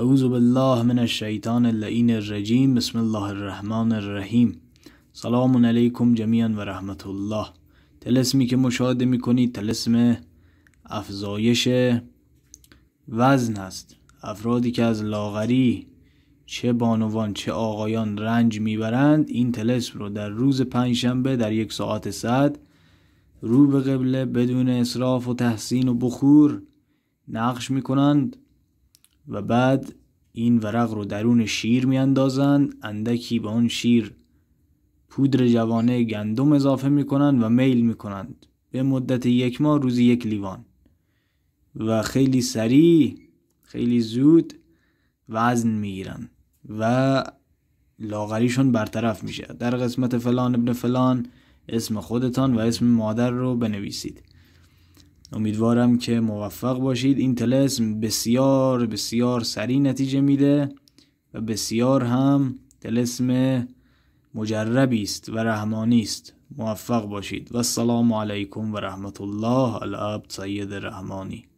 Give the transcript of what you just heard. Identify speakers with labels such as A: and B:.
A: اعوذ بالله من الشیطان اللعین الرجیم بسم الله الرحمن الرحیم سلام علیکم جمیعا و رحمت الله تلسمی که مشاهده میکنید تلسم افزایش وزن است افرادی که از لاغری چه بانوان چه آقایان رنج میبرند این تلسم رو در روز پنجشنبه در یک ساعت صد رو به قبله بدون اصراف و تحسین و بخور نقش میکنند و بعد این ورق رو درون شیر میاندازند اندکی به اون شیر پودر جوانه گندم اضافه میکنند و میل میکنند به مدت یک ماه روزی یک لیوان و خیلی سریع خیلی زود وزن میگیرن و لاغریشون برطرف میشه در قسمت فلان ابن فلان اسم خودتان و اسم مادر رو بنویسید امیدوارم که موفق باشید این تلسم بسیار بسیار سریع نتیجه میده و بسیار هم تلسم مجربی است و رحمانی است موفق باشید و السلام علیکم و رحمت الله الاب سید رحمانی